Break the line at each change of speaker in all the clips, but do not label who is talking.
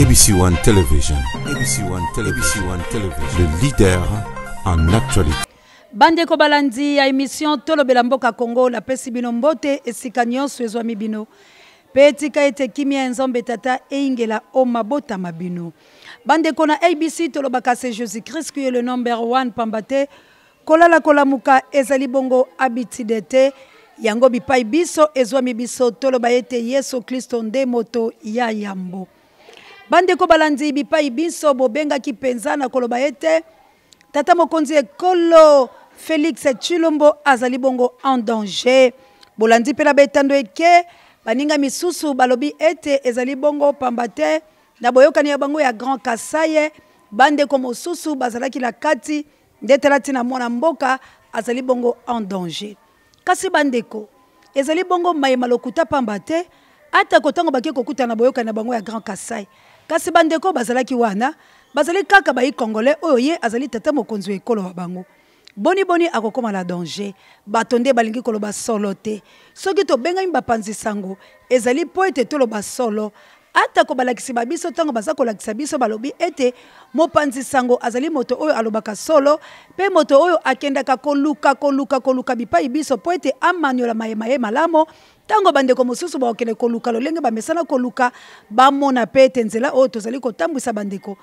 ABC One Television. ABC One Television. ABC One Television. Le leader en actualité. bandeko balandi ya émission tolobela mboka kongo napesi bino mbote esika nyonso ezwami bino mpe etika ete kimia ya nzambe tata eyingela o mabotama bino bandeko na abc tolobaka se jésus christ kuye le number 1 pamba te kolala kolamuka ezali bongo abitide te yango bipai biso ezwami biso toloba ete yesu kristo nde moto ya yambo bandeko balandi bipai biso bobengaki mpenza na koloba ete tata mokonzi ekolo félix tshilombo azali bongo en danger bolandi mpe na betando eke baninga misusu balobi ete ezali bongo pamba te na boyokani ya bango ya grand kasaye bandeko mosusu bazalaki na kati nde tala ntina mwana mboka azali bongo en danger kasi bandeko ezali bongo mayema lokuta pamba te atako ntango bake kokutana na boyokani na bango ya grand kasai kasi bandeko bazalaki wana bazali kaka baikongolais oyo ye azali tata mokonzi ya ekolo wa bango boniboni akokóma na danger bato nde balingi koloba solo te soki tobengami bapanzi sango ezali mpo ete toloba solo atako balakisi babiso ntango baza kolakisa biso balobi ete mopanzi sango azali moto oyo alobaka solo mpe moto oyo akendaka koluka koluka koluka bipai biso mpo ete amanola mayemaye malamu ntango bandeko mosusu baokele koluka lolenge bamesana koluka bamona mpe ete nzela oyo tozali kotambwisa bandeko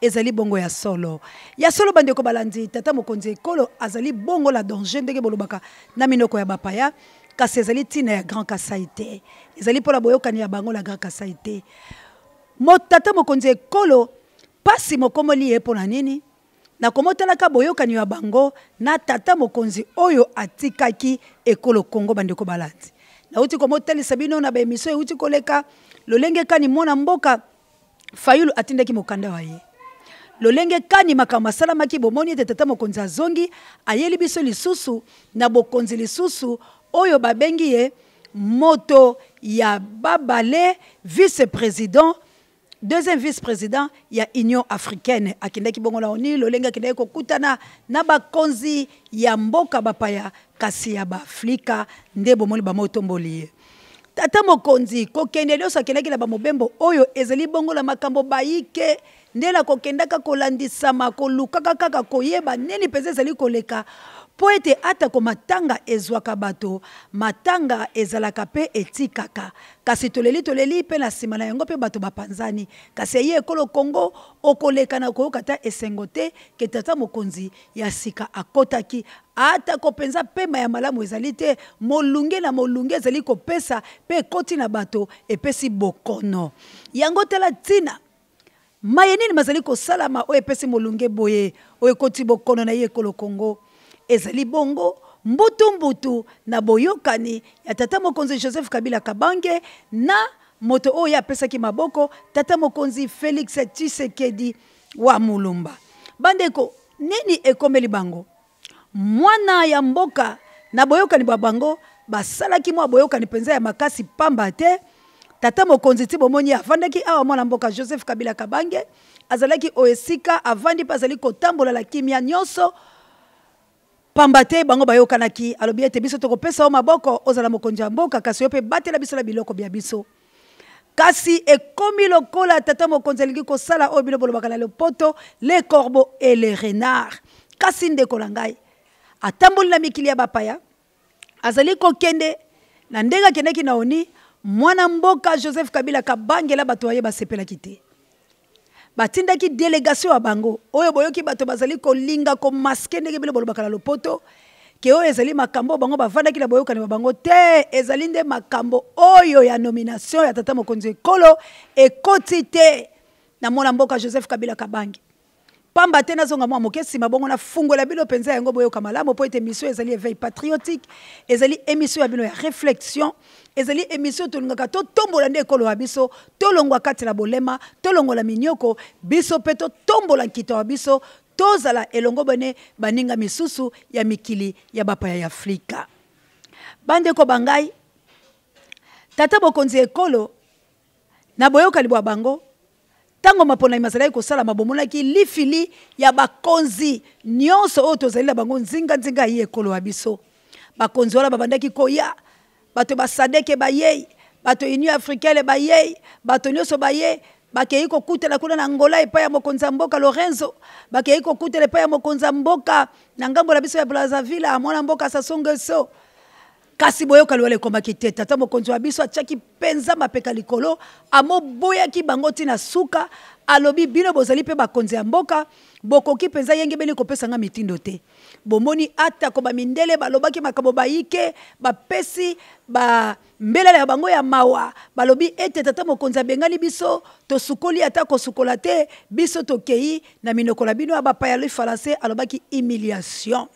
ezali bongo ya solo ya solo bandeko balandi tata mokonzi ekolo azali bongola danger ndenge bolobaka na minoko ya bapaya kasi ezali ntina ya grand kasai te ezali mpola boyokani ya bango na grand kasai te mo tata mokonzi ekolo mpasi mokomoli ye mpo na nini nakomotalaka boyokani ya bango na tata mokonzi oyo atikaki ekolo kongo bandeko balandi nauti komotalisa bino na baemission euti koleka lolenge kani mwana mboka fayulu atindaki mokanda wa ye lolenge kani makambo asalamaki bomoni ete tata mokonzi azongi ayeli biso lisusu na bokonzi lisusu oyo babengi ye moto ya babale vice président deuxième vice-président ya union africaine akendaki bongo na oni lolenge akendaki kokutana na bakonzi ya mboka bapaya kasi ya baafrika nde bomoni bamo otomboli ye tata mokonzi kokende nyonso akendaki na bamobembo oyo ezali bongo na makambo bayike nde na kokendaka kolandisama koluka kaka koyeba nini mpenza ezali koleka mpo ete atako matanga ezwaka bato matanga ezalaka mpe etikaka kasi toleli toleli mpe na nsima na yango mpe bato bapanzani kasi eye ekolo kongo okoleka na koyoka ta esengo te ke tata mokonzi ya sika akotaki atako mpenza pema ya malamu ezali te molunge na molunge ezali kopesa mpe ekoti na bato epesi bokono yango tala ntina maye nini bazali kosalama oyo epesi molunge boye oyo ekoti bokono na ye ekolo kongo ezali bongo mbutu-mbutu na boyokani ya tata mokonzi joseph kabila kabange na moto oyo apesaki maboko tata mokonzi félix tshisekedi wa mulumba bandeko nini ekomeli bango mwana ya mboka na boyokani bwa bango basalaki mwa boyokani mpenza ya makasi pamba te tata mokonzi ti bomoni avandaki awa mwana mboka joseph kabila kabange azalaki oyo esika avandi mpe azali kotambolala kimia nyonso pamba te bango bayokanaki alobi ete biso tokopesa yo maboko ozala mokonzi ya mboka kasi yo mpe batela biso na biloko bya biso kasi ekomi lokola tata mokonzi alingi kosala oyo bino bolobaka na lopoto le corbeau et le renard kasi ndeko na ngai atamboli na mikili ya bapaya azali kokende na ndenge akendaki na oni mwana mboka joseph kabila kabangela bato baye basepelaki te batindaki délégation ya bango oyo boyoki bato bazali kolinga komaske ndenge bile bolobaka na lopoto ke oyo ezali makambo oyo bango bavandaki na boyokani ba bango te ezali nde makambo oyo ya nomination ya tata mokonzi ekolo ekoti te na mwana mboka joseph kabila kabangi pamba te nazonga mwa moke nsima bongo nafungola bino mpenza yango boyoka malamu mpo ete émission ezali éveil patriotique ezali émission ya bino ya réflexion ezali émission tolingaka totombola nde ekolo ya biso tolongwa kati na bolema tolongola minioko biso mpe totombola nkito ya biso tozala elongo bone baninga misusu ya mikili ya bapaya ya afrika bandeko bangai tata bokonzi ekolo na boyokali bwa bango ntango maponami azalaki kosalama bomonaki lifili ya bakonzi nyonso oyo tozali na bango nzinganzinga ye ekolo ya biso bakonzi wana babandaki koya bato basadeke bayei bato union africaine bayei bato nyonso bayei bakei kokutela kuna na ngola epai ya mokonzi ya mboka lorenzo bakei kokutela epai ya mokonzi ya mboka na ngambo na biso ya brazaville mwana mboka sasungeso kasi boyokali wala ekomaki te tata mokonzi wa biso atiaki mpenza mapeka likolo amoboyaki bango ntina suka alobi bino bozali mpe bakonzi ya mboka bokoki mpenza yengebeli kopesanga mitindo te bomoni atako bamindele balobaki makambo bayike bapesi bambelele ya bango ya mawa balobi ete tata mokonzi abengani biso tosukoli ata kosukola te biso tokei na minoko na bino ya bapaya lui falancais alobaki humiliation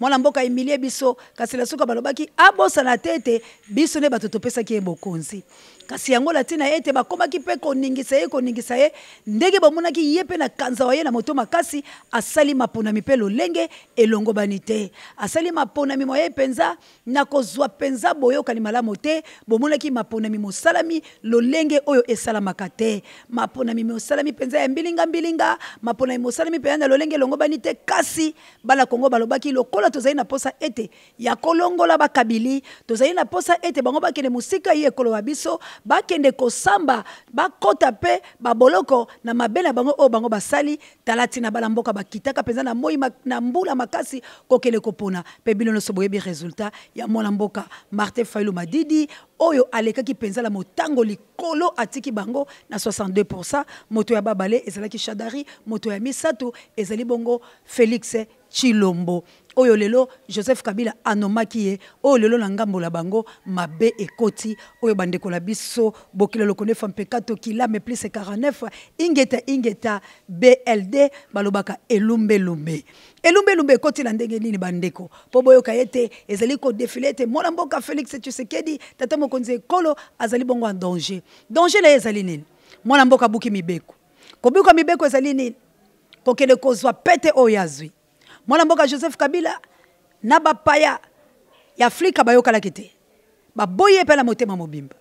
mwana mboka emilie biso kasi lasuka balobaki abosana te ete biso nde bato topesaki ye bokonzi kasi yango na ntina ye ete bakomaki mpe koningisa ye koningisa ye ndenge bamonaki ye mpe na kanza wa ye na moto makasi asali maponami mpe lolenge elongobani te asali maponami mwa ye mpenza na kozwa mpenza boyokani malamu te bomonaki maponami mosalami lolenge oyo esalamaka te maponami mosalami mpenza ya mbilingambilinga maponami mosalami mpenza na lolenge elongobani te kasi bala kongo balobaki lokola lokola tozali na mposa ete ya kolongola bakabili tozali na mposa ete bango bakende mosika ye ekoloba biso bakende kosamba bakota mpe baboloko na mabe na bango oyo bango basali tala ntina bala mboka bakitaka mpenza na moi na mbula makasi kokele kopona mpe bino nyonso boyebi resultat ya mwana mboka martin failu madidi oyo alekaki mpenza na motango likolo atiki bango na 62 moto ya babale ezalaki shadari moto ya misato ezali bongo félix chilombo oyo lelo joseph kabila anomaki ye oyo lelo na ngambo na bango mabe ekoti oyo bandekola biso bokila lokondo efa mpe kato kilame plus 49 ingeta ingeta bld balobaka elumbelumbe elumbelumbe ekotila ndenge nini bandeko mpo boyoka ye te ezali kodefile ete mwana mboka félix tshisekedi tata mokonzi ekolo azali bongo ya danger danger na ye ezali nini mwana mboka abuki mibeko kobuka mibeko ezali nini kokende kozwa pete oyo azwi mwana mboka joseph kabila na bapaya ya afrika bayokalaki te baboyi ye mpe na motema mobimba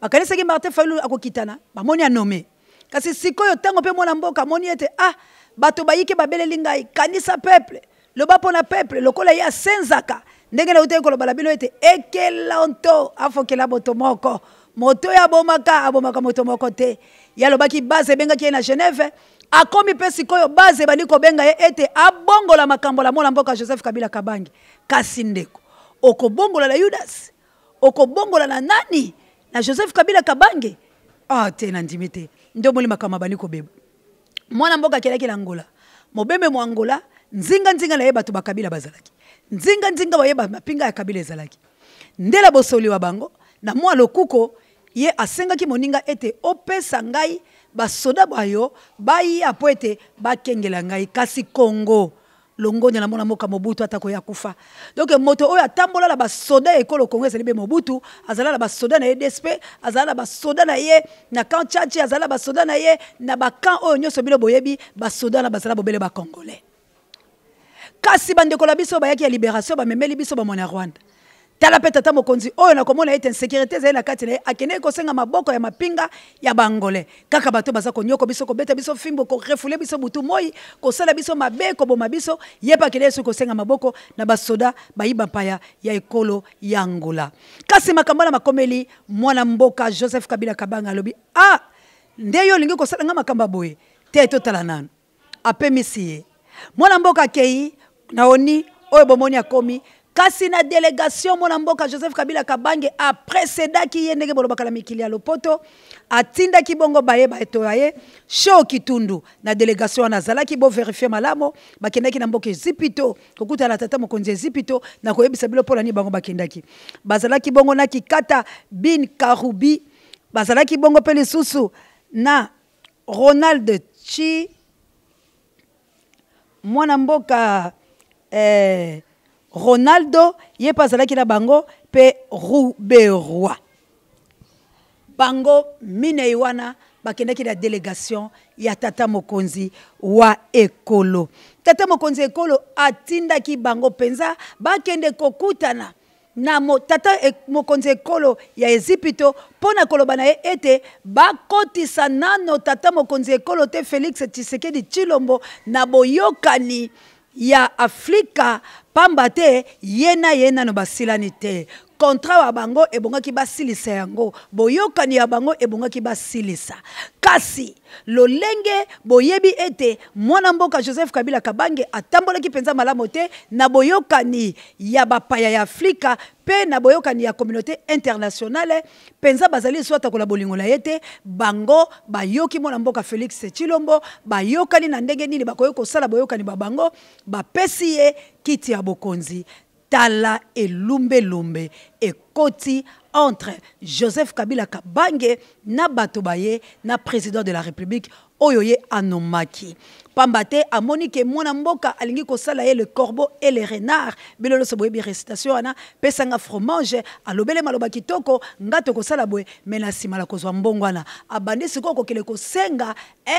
bakanisaki martin fayulu akokitana bamoni anome kasi sikoyo ntango mpe mwana mboka amoni ete ah bato bayiki babeleli ngai kanisa peple loba mpo na peple lokola ye asenzaka ndenge nautaki kolobala bino ete ekela nto afokela moto moko moto oyo abomaka abomaka moto moko te ye alobaki base ebengaki ye na genève akomi mpe sikoyo base ebandi kobenga ye ete abongola makambo la mwana mboka joseph kabila kabange kasi ndeko okobongola na yudasi okobongola na nani na joseph kabila kabange ah te nandimi te nde omoli makambo abandi kobeba mwana mboka akialaki na ngola mobembe mwa ngola nzinganzinga na ye bato bakabila bazalaki nzinganzinga baye mapinga ya kabila ezalaki nde na bosoli wa bango na mwa lokuko ye asengaki moninga ete opesa ngai basoda bayo baya mpo ete bakengela ngai kasi kongo longoni na mona mboka mobutu ata koya kufa donk moto oyo atambola na basoda ya ekolo kongo ezali be mobutu azala na basoda na ye dsp azala na basoda na ye na camp chachi azala na basoda na ye na bakamp oyo nyonso bino boyebi basoda na bazala bobele bacongolais kasi bandeko na biso bayaki ya libération bamemeli biso bamona rwanda tala mpe tata mokonzi oyo nakomona ete insécurité ezali na kati na ye akende kosenga maboko ya mapinga ya bangole kaka bato baza konyoko biso kobeta biso fimbo korefule biso butu moi kosala biso mabe koboma biso ye mpe akende yesu kosenga maboko na basoda bayiba mpaya ya ekolo ya ngola kasi makambo na makomeli mwana mboka joseph kabila kabanga alobi a ah, nde yo olingi kosala nga makambo ya boye te totala nanu apemisi ye mwana mboka akei naoni oyo bomoni akomi kasi na délégation mwana mboka joseph kabila kabange aprécédaki ye ndenge bolobaka na mikili ya lopoto atindaki bongo bayeba etoya ye sho kitundu na délégation wana azalaki boverifie malamu bakendaki na mboka ezipito kokutana na tata mokonzi ezipito na koyebisa bilo mpola nini bango bakendaki bazalaki bongo na kikata bin karubi bazalaki bongo mpe lisusu na ronald chi mwana mboka eh, ronaldo ye mpe azalaki na bango mpe ruberoi bango minei wana bakendaki na délégation ya tata mokonzi wa ekolo tata mokonzi ekolo atindaki bango mpenza bakende kokutana na mo, tata e, mokonzi ekolo ya ezipito mpo na koloba na ye ete bakotisa nano tata mokonzi ekolo te félix tshisekedi tshilombo na boyokani ya afrika pamba te ye na ye nano basilani te contrat ya bango ebongaki basilisa yango boyokani ya bango ebongaki basilisa kasi lolenge boyebi ete mwana mboka joseph kabila kabange atambolaki mpenza malamu te na boyokani ya bapaya ya afrika mpe na boyokani ya communauté internationale mpenza bazali lisusu atakola bolingo na ye te bango bayoki mwana mboka félix chilombo bayokani na ndenge nini bakoki kosala boyokani ba bango bapesi ye kiti ya bokonzi tala et lumbe Lumbe koti entre joseph kabila kabange na Baye, na président de la république Oyoye anomaki pamba te amoni ke mwana mboka alingi kosala ye le corbeau et le renard bino nyonso la recitation wana pesanga fromage alobele maloba kitoko nga tokosala boye me na nsima na kozwa mbongo wana abandi sikoyo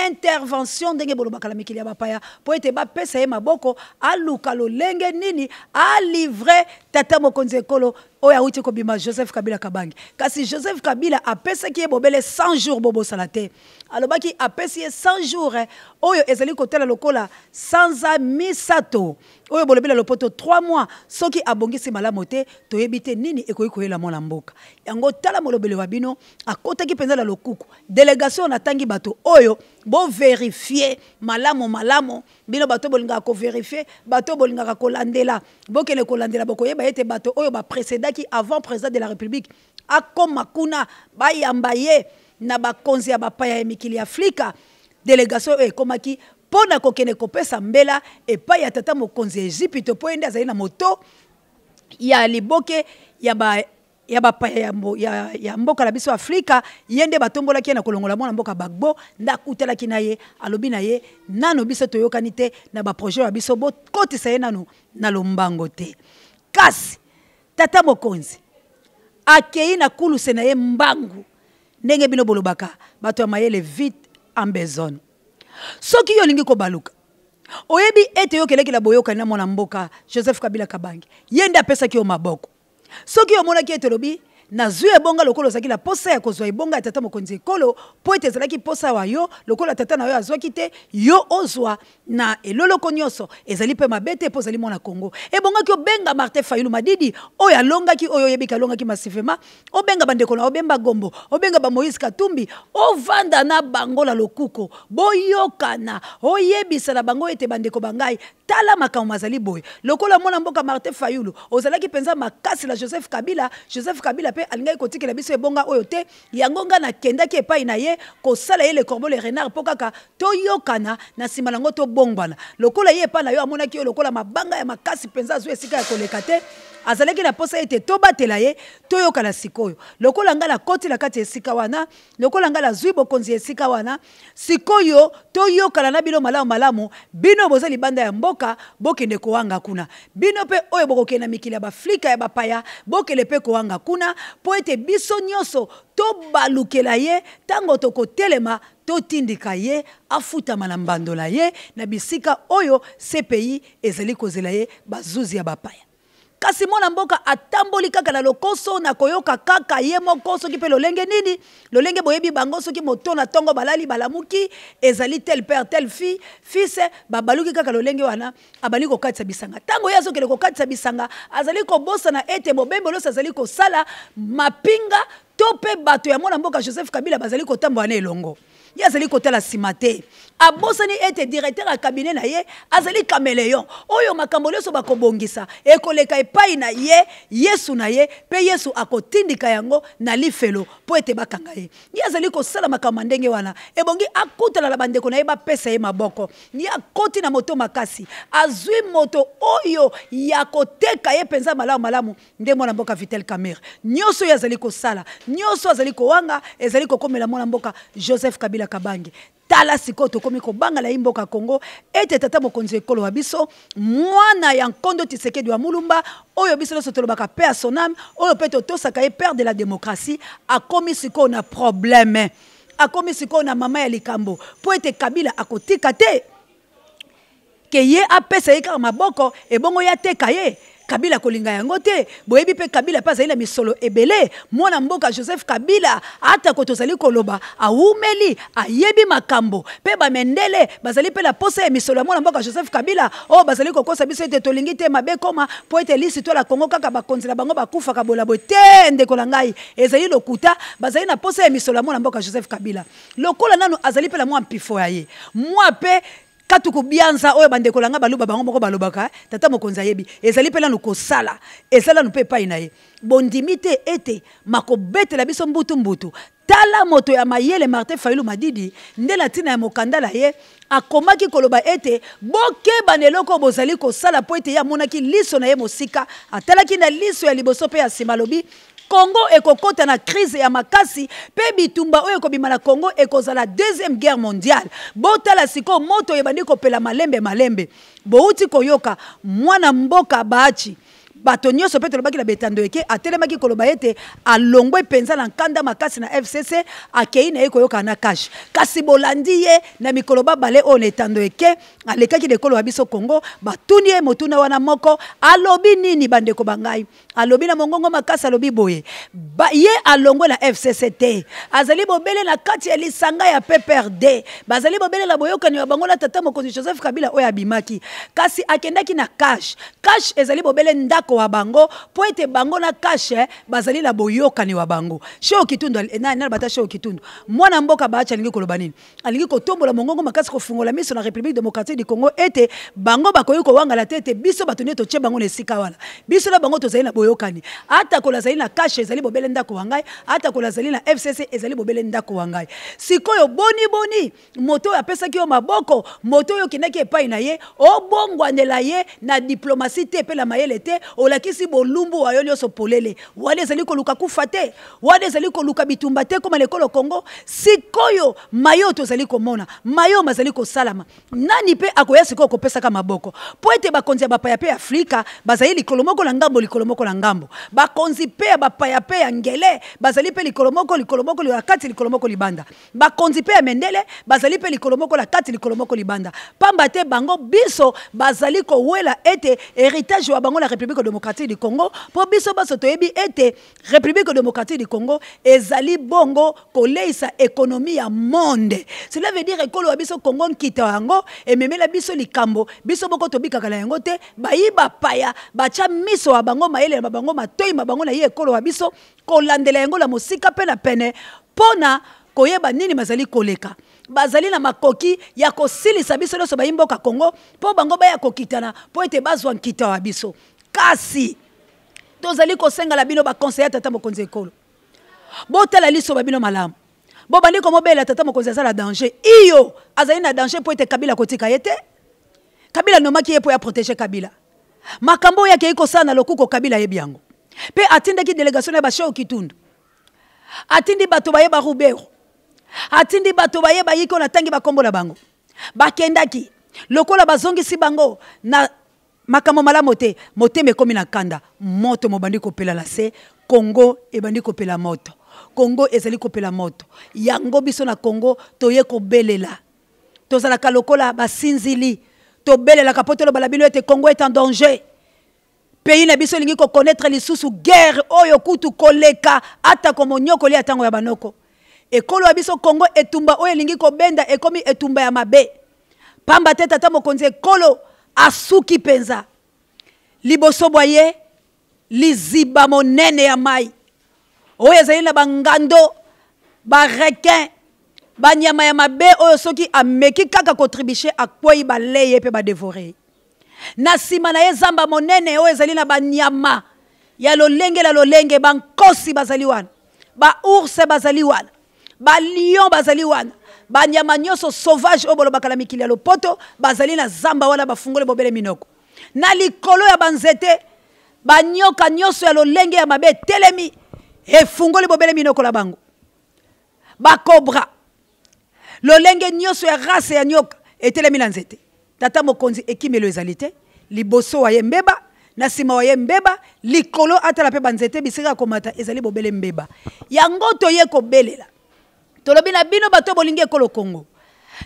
intervention ndenge bolobaka na mikili ya bapaya mpo ete bapesa ye maboko aluka lolenge nini alivre tata mokonzi ekolo oyo awuti kobima joseph kabila kabangi kasi joseph kabila apesaki ye bobele 100 jours bobosala te alobaki apesi ye 100 jours eh. oyo ezali ko kotala lokola sanza misato oyo bolobela lopoto trois mois soki abongisi malamu Malamote, toyebi te nini ekoki koyela mwana mboka yango tala molobeli wa bino akotaki mpenza na lokuku délégation natangi bato oyo boverifie malamo malamo, bino bato bolingaka koverifie bato bolingaka kolandela bokende kolandela bokoyeba ete bato oyo ki avant président de la république akoma kuna bayamba ye na bakonzi ya bapaya ya mikili ya afrika délégation oyo ekomaki mpo na kokende kopesa mbela epai ya tata mokonzi ya ejipito mpo ye nde azali na moto ya liboke ya ba ya bapaya ya, ya, ya mboka na biso afrika ye nde batombolaki ye na kolongola mwana mboka bagbo nde akutelaki na ye alobi na ye nano biso toyokani te na baprojet ya biso bokotisa ye nano na lombango te kasi tata mokonzi akei na kuluse na ye mbangu ndenge bino bolobaka bato ya mayele vite en besogne soki yo olingi kobaluka oyebi ete yokelekela boyokani na mwana mboka joseph kabila kabange ye nde apesaki yo maboko soki omonaki ete olobi nazwi ebonga lokola ozalaki na posa ya kozwa ebonga ya tata mokonzi ekolo mpo ete ezalaki posa wa yo lokola tata na yo azwaki te yo ozwa na eloloko nyonso ezali mpe mabe te mpo ozali mwana kongo ebongaki obenga martin fayulu madidi oyo alongaki oyo oyebiki alongaki masivema obenga bandeko na obemba gombo obenga bamoïse katumbi ovanda na bango na lokuko boyokana oyebisa na bango ete bandeko bangai tala makambo mazali boye lokola mwana mboka martin fayulu ozalaki mpenza makasi na joseph kabila joseph kabila mpe alingaki kotikela biso ebonga oyo te yango ngai nakendaki epai na ye kosala ye le corbeau le renard mpo kaka toyokana na nsima na yango tobongwana lokola ye epai na yo amonaki yo lokola mabanga ya makasi mpenza azwi esika ya koleka te azalaki na mposa ete tobatela ye toyokana sikoyo lokola ngai nakotila kati ya esika wana lokola ngai nazwi bokonzi ya esika wana sikoyo toyokana na bino malamu malamu bino oyo boza libanda ya mboka bokende kowanga kuna bino mpe oyo bokokende na mikili ya baflika ya bapaya bokende mpe kowanga kuna mpo ete biso nyonso tobalukela ye ntango tokotelema totindika ye afutama na mbando na ye na bisika oyo se pays ezali kozela ye bazuzi ya bapaya kasi mwana mboka atamboli kaka na lokoso na koyoka kaka ye moko soki mpe lolenge nini lolenge boyebi bango soki moto na ntongo balali balamuki ezali tel père tel fille fils babaluki kaka lolenge wana abali kokatisa bisanga ntango ye azokende kokatisa bisanga azali kobosana ete mobembo nyonso azali kosala mapinga to mpe bato ya mwana mboka joseph kabila bazali kotambola na elongo ye azali kotala nsima te abosani ete directeur ya kabine na ye azali kameleyon oyo makambo nyonso bakobongisa ekoleka epai na ye yesu na ye mpe yesu akotindika yango na lifelo mpo ete bakanga ye ye azali kosala makambo ya ndenge wana ebongi akutana na bandeko na ye bapesa ye maboko ye akoti na moto makasi azwi moto oyo ya koteka ye mpenza malamu malamu nde mwana mboka vitel camere nyonso oyo azali kosala nyonso azali kowanga ezali kokomela mwana mboka joseph kabila ya kabange tala sikoyo tokómi kobangala ye mboka congo ete tata mokonzi ekoloba biso mwana ya nkondo tisekedi wa mulumba oyo biso nyonso tolobaka pe ya soname oyo mpe totosaka ye père de la démocratie akómi sikoyo na probleme akómi sikoyo na mama ya likambo mpo ete kabila akotika te ke ye apesa ye kaka maboko ebongo ye ateka ye kabila kolinga yango te boyebi mpe kabila mpe azali na misolo ebele mwana mboka joseph kabila atako tozali koloba awumeli ayebi makambo mpe bamendele bazali mpe na posa ya misolo ya mwana mboka joseph kabila oyo oh, bazali kokosa biso ete tolingi te mabe koma mpo ete lisi to la kongo kaka bakonzi na bango bakufaka bolabo te ndeko na ngai ezali lokuta bazali na posa ya misolo ya mwana mboka joseph kabila lokola nanu azali mpe na mwa mpifo ya ye mwa mpe katuku bianza oyo bandeko na nga baloba bango moko balobaka tata mokonzi ayebi ezali mpe nanu kosala ezali nanu mpe epai na ye bondimi te ete makobetela biso mbutumbutu tala moto ya mayele martin failu madidi nde na ntina ya mokanda na ye akomaki koloba ete bokebana eloko oyo bozali kosala mpo ete ye amonaki liso na ye mosika atalaki na liso ya liboso mpe ya nsima alobi congo ekokɔta na crise ya makasi mpe bitumba oyo ekobima na congo ekozala deuxième guerre mondiale botala sikoyo moto oyebandi kopela malembe malembe bouti koyoka mwana mboka baachi bato nyonso mpe tolobaki na betando eke atelemaki koloba ete alongwe mpenza na nkanda makasi na fcc akei na ye koyoka na kashe kasi bolandi ye na mikolo babale oyo na etando eke alekaki lekolo ya biso kongo batuni ye motuna wana moko alobi nini bandeko bangai alobi na mongongo makasi alobi boye ye alongwe na fcct azali bobele na kati ya lisanga ya pprd bazali bobele na boyokani ya bango na tata mokonzi joseph kabila oyo abimaki kasi akendaki na kashe kashe ezali bobele ndako wa bango mpo ete bango na kashe eh, bazali na boyokani wa bango sheo kitundu nani bata sheo kitundu mwana mboka baacha alingi koloba nini alingi kotombola mongongo makasi kofungola miso na république démocratique du congo ete bango bakoki kowangala te ete biso bato nde totie bango na esika wana biso na bango tozali na boyo boyokani atakola azali na kashe ezali bobele ndako wa ngai atakola azali na fcc ezali bobele ndako wa ngai sikoyo boniboni moto oyo apesaki yo maboko moto oyo okendaki epai na ye obongwanela ye na diplomasi te mpe na mayele te olakisi bolumbu wa yo nyonso polele wana ezali koluka kufa te wana ezali koluka bitumba te koma lekolo kongo sikoyo mayo tozali komona mayo mazali kosalama nani mpe akoya sikoyo kopesaka maboko mpo ete bakonzi ya bapaya mpe afrika bazali likolo moko na ngambo likolo moko na ngambo bakonzi mpe ya bapaya mpe ya ngele bazali mpe likolo moko likolo moko ya kati likolo moko libanda bakonzi mpe ya mendele bazali mpe likolo moko na kati likolo moko libanda pamba te bango biso bazali kowela ete héritage wa bango na république démocratique du congo mpo biso baso toyebi ete république démocratique du congo ezali bongo koleisa ekonomi ya monde cela veut dire ekolo ya biso congo nkita yango ememela biso likambo biso moko tobikaka na yango te bayi bapaya batya miso ya bango mayele likambo bango matoi mabango na ye ekoloba biso kolandela yango na mosika mpe na pene mpo na koyeba nini bazali koleka bazali na makoki ya kosilisa biso nyonso bayi mboka kongo mpo bango baya kokitana mpo ete bazwa nkita ya biso kasi tozali kosengala bino bakonseya tata mokonzi ekolo botala liso babino malamu bobandi komobela tata mokonzi aza na danger iyo azali na danger mpo ete kabila kotika ye te kabila nomaki ye mpo ya protege kabila makambo oyo akei kosala na lokuko kabila ayebi yango mpe atindaki delegation na basheo kitundu atindi bato bayeba rubero atindi bato bayeba yiki oyo natangi bakombo na bango bakendaki lokola bazongisi bango na makambo malamu te motema ekómi na kanda moto mobandi kopela na se kongo ebandi kopela moto kongo ezali kopela moto yango biso na kongo toye kobelela tozalaka lokola basinzili tobelelaka mpo tolobala bino ete congo est en danger pays na biso elingi kokonaître lisusu guerre oyo kutu koleka ata komonyokoli ya ntango ya banoko ekolo ya biso congo etumba oyo elingi kobenda ekomi etumba ya mabe pamba te tata mokonzi ekolo asuki mpenza liboso bwa ye liziba monene ya mai oyo ezali na bangando barequin banyama ya mabe oyo soki ameki kaka kotribuche akwei balei ye mpe badevore ye na nsima na ye zamba monene oyo ezali na banyama ya lolenge na lolenge bankosi bazali wana baourse bazali wana balion bazali wana banyama nyonso sauvage oyo bolobaka na mikili ya lopoto bazali na zamba wana bafungoli bobele minoko na likolo ya banzete banyoka nyonso ya lolenge ya mabe etelemi efungoli bobele minoko na bango bakobra lolenge nyonso ya rase ya nioka etelemi na nzete tata mokonzi ekimelo ezali te liboso waye mbeba na nsima waye mbeba likolo atala mpe banzete bisika ya komata ezali bobele mbeba yango toye kobelela tolobi na bino bato oyo bolingi ekolo kongo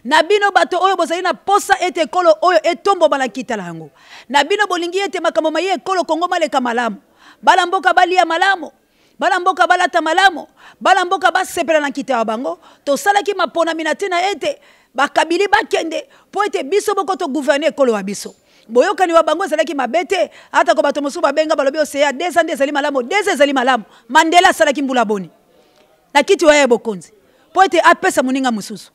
na bino bato oyo bozali na posa ete ekolo oyo etomboma na kitala yango na bino bolingi ete makambo maye ekolo kongo maleka malamu bana mboka balia malamu bana mboka balata malamu bana mboka basepela na nkita ya bango tosalaki maponami na ntina ete bakabili bakende mpo ete biso moko toguverne ekolo ya biso boyokani wa bango ezalaki mabe te atako bato mosusu babenga balobi osea deza nde ezali malamu deza ezali malamu mandela asalaki mbula boni na kiti waya ya bokonzi mpo ete apesa moninga mosusu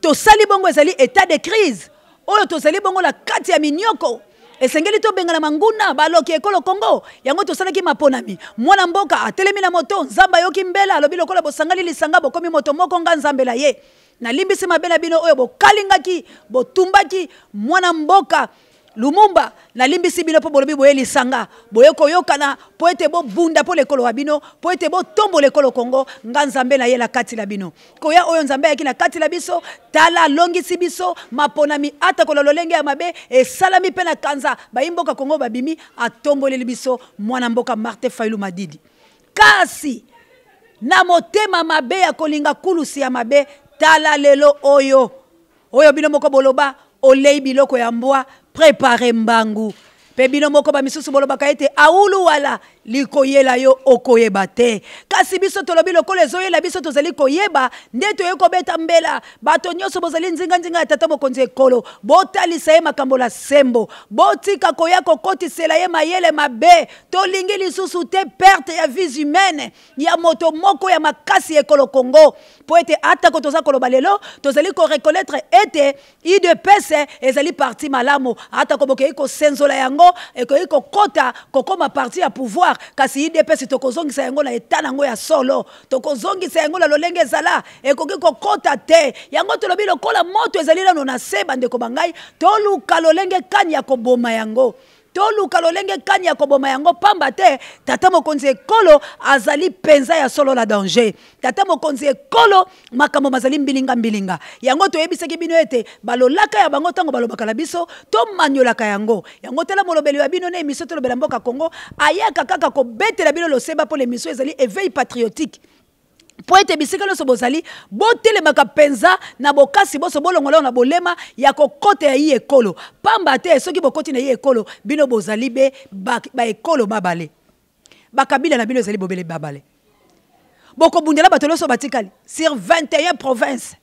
tosali bongo ezali état de crise oyo tozali bongo na kati ya minioko esengeli tobengana manguna baloki ekolo kongo yango tosalaki maponami mwana mboka atelemi na moto nzambe ayoki mbela alobi lokola bosangani lisanga bokomi moto moko nga nzambela ye nalimbisi mabe na bino oyo bokalingaki botumbaki mwana mboka lumumba nalimbisi bino mpo bolobi boyelisanga boye koyokana mpo ete bobunda mpo lekolo ya bino mpo ete botombola ekolo kongo nga nzambe nayela kati na bino koya oyo nzambe ayaki na kati na biso tala alongisi biso maponami atakola lolenge ya mabe esalami mpe na kanza bayimboka kongo babimi atomboleli biso mwana mboka marte failu madidi kasi na motema mabe ya kolinga kulusi ya mabe tala lelo oyo oyo bino moko boloba olei biloko ya mbwa prépare mbangu mpe bino moko bamisusu bolobaka ete aulu wala likoyela yo okoyeba te kasi biso tolobi lokola la biso tozali koyeba nde toyei kobeta mbela bato nyonso bozali nzinganzinga ya tata mokonzi ekolo botalisa ye makambo sembo botika koya kokotisela ye mayele mabe tolingi lisusu te perte ya vise humaine ya moto moko ya makasi ekolo kongo mpo ete atako toza koloba lelo tozali korekonetre ete pese ezali parti malamu atako bokei kosenzola yango ekoki kota, kokoma parti ya pouvoir victoire kasi idps tokozongisa yango na eta nango ya solo tokozongisa yango na lolenge ezala ekoki kokɔta te yango tolobi lokola moto ezali nano na se bandeko bangai toluka lolenge kani ya koboma yango toluka lolenge kani ya koboma yango pamba te tata mokonzi ekolo azali mpenza ya solo la danger tata mokonzi ekolo makambo mazali mbilingambilinga yango toyebisaki bino ete balolaka ya bango ntango balobaka na biso tomaniolaka yango yango tala molobeli wa bino na emission tolobela mboka congo ayaka kaka kobetela bino loseba mpo lemission ezali eveille patriotique mpo ete bisika nyonso bozali botelemaka mpenza na bokasi boso bolongola na bolema ya kokota ya ye ekolo pamba te soki bokoti na ye ekolo bino bozali be baekolo ba babale bakabila na bino ezali bobele babale bokobundela bato nyonso batikali sur 21 province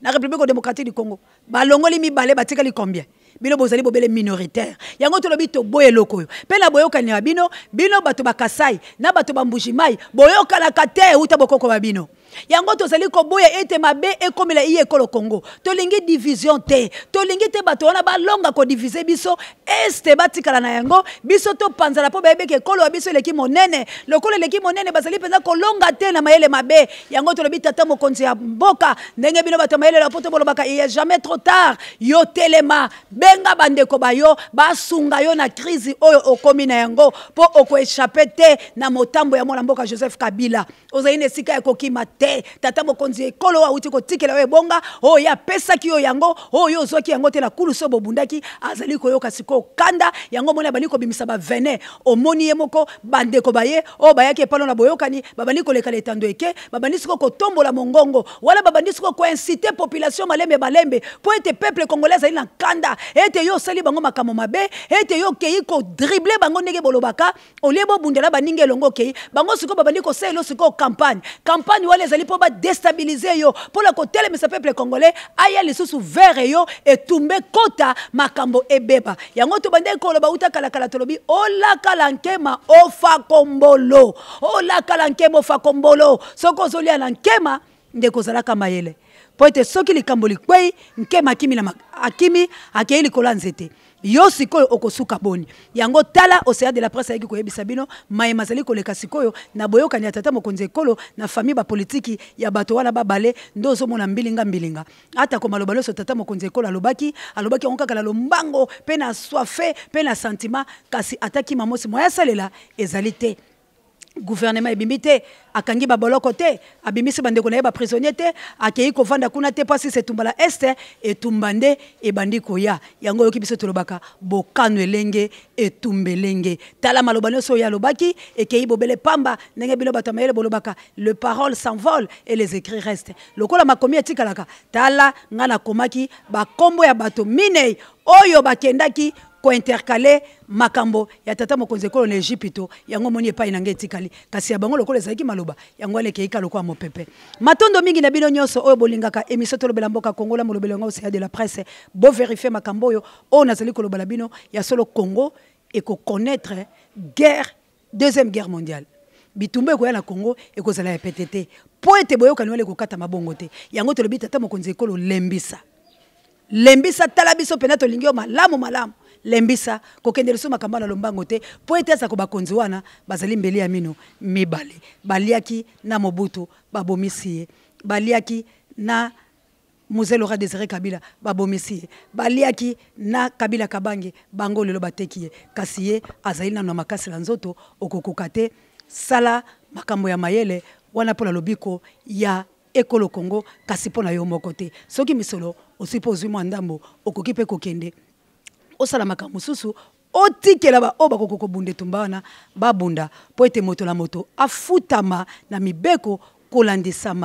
na république démocratique du congo balongoli mibale batikali combien bino bozali bobele minoritaire yango tolobi toboya eloko oyo mpe na boyokani ya bino bino bato bakasai na bato bambujimai boyokanaka te euta bokoko ba bino yango tozali koboya ete mabe ekomela ye ekolo kongo tolingi division te tolingi te bato wana balonga kodivize biso este batikala na yango biso topanzana mpo bayebeki ekolo ya biso eleki monene lokola eleki monene bazali mpenza kolonga te na mayele mabe yango tolobi tata mokonzi ya mboka ndenge bino bato ya mayele na po to bolobaka iya jamais trop tard yo telema benga bandeko bayo basunga yo na crise oyo okomi na yango mpo okoeschape te na motambo ya mwana mboka joseph kabila ozali na esika ya kokima te te tata bokonzi ekolo oyo awuti kotikela oyo ebonga oyo oh, apesaki yo yango oyo oh, ozwaki yango te na kulu so bobundaki azali koyoka sikoyo kanda yango omoni abandi kobimisa bavene omoni ye moko bandeko baye oyo oh, bayaki epalo na boyokani babandi koleka letando eke babandi sikoyo kotombola mongongo wala babandi sikoyo koinsite population malembe malembe mpo ete peuple congolais azali na kanda ete yo osali bango makambo mabe ete yo okei kodrible bango ndenge bolobaka olie bobundela baninga elongo okei bango sikoyo babandi kosaela sikoyo campagne campagne wala ezali mpo badestabilize yo mpona kotelemisa peuple congolais aya lisusu vere yo etumbe kota makambo ebeba yango tobandeki koloba uta kalakala tolobi olakala nkema ofa kombolo olakala nkema ofa kombolo soki ozolia na nkema ndeko ozalaka mayele mpo ete soki likambo likwei nkema akimi akei likolo ya nzete yo sikoyo okosuka boni yango tala océan de la presse ayaki koyebisa bino mayema azali koleka sikoyo na boyokani ya tata mokonzi ekolo na famille bapolitiki ya bato wana babale nde ozomona mbilinga mbilinga atako maloba nyonso tata mokonzi ekolo alobaki alobaki yango kaka na lombango mpe na soife mpe na sentima kasi ataki mamosi moya asalela ezali te gouvernement ebimbi te akangi baboloko te abimisi bandeko na ye baprisonnier te akei kovanda kuna te mpasi se etumbala este etumba nde ebandi koya yango oyoki biso tolobaka bokano elenge etumba elenge tala maloba nyonso oyo alobaki ekei bobele pamba ndenge bino bato ya mayele bolobaka le parole s'envole et les écrits reste lokola makomi etikalaka tala ngai nakomaki bakombo ya bato minei oyo bakendaki kointerkale makambo ya tata mokonzi ekolo na egipito yango moni epai na ngai etikali kasi ya bango lokola ezalaki maloba yango wana ekeika lokola mopepe matondo mingi na bino nyonso oyo bolingaka emisio tolobela mboka kongola molobelo yango oseya de la presse boverifie makambo oyo oyo nazali koloba na bino ya solo congo ekokonaître guerre deuxième guerre mondiale bitumba ekoya na congo ekozala ya pete te mpo ete boyokani wana ekokata mabongo te yango tolobi tata mokonzi ekolo lembisa lembisa tala biso mpena tolingi yo malamu malamu lembisa kokende liso makambo na lombango te mpo ete azako bakonzi wana bazali mbeli ya mino mibale baliaki na mobutu babomisi ye baliaki na moselle aura désiré kabila babomisi ye baliaki na kabila kabange bango lelo bateki ye kasi ye azali nano na makasi na nzoto okokoka te sala makambo ya mayele wana mpona lobiko ya ekolo kongo kasi mpo na yo moko te soki misolo osui mpo ozwi mwa ndambo okoki mpe kokende osala makambo mosusu otikela baoyo bakoki kobunda etumba wana babunda mpo ete moto na moto afutama na mibeko kolandisama